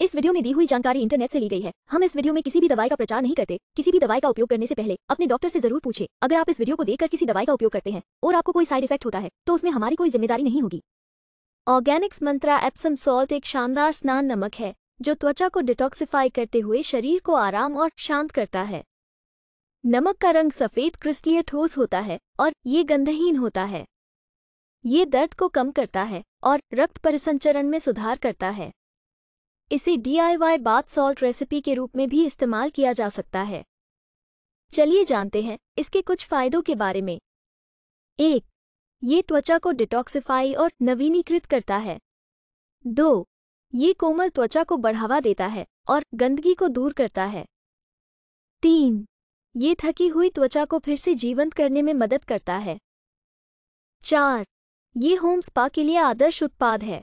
इस वीडियो में दी हुई जानकारी इंटरनेट से ली गई है हम इस वीडियो में किसी भी दवाई का प्रचार नहीं करते किसी भी दवाई का उपयोग करने से पहले अपने डॉक्टर से जरूर पूछे अगर आप इस वीडियो को देखकर किसी दवाई का उपयोग करते हैं और आपको कोई साइड इफेक्ट होता है तो उसमें हमारी कोई जिम्मेदारी नहीं होगी ऑर्गेनिक्स मंत्रा एप्सम सॉल्ट एक शानदार स्नान नमक है जो त्वचा को डिटॉक्सिफाई करते हुए शरीर को आराम और शांत करता है नमक का रंग सफेद क्रिस्टलीय ठोस होता है और ये गंधहीन होता है ये दर्द को कम करता है और रक्त परिसंचरण में सुधार करता है इसे डीआईवाई बाथ सॉल्ट रेसिपी के रूप में भी इस्तेमाल किया जा सकता है चलिए जानते हैं इसके कुछ फायदों के बारे में एक ये त्वचा को डिटॉक्सिफाई और नवीनीकृत करता है दो ये कोमल त्वचा को बढ़ावा देता है और गंदगी को दूर करता है तीन ये थकी हुई त्वचा को फिर से जीवंत करने में मदद करता है चार ये होम स्पा के लिए आदर्श उत्पाद है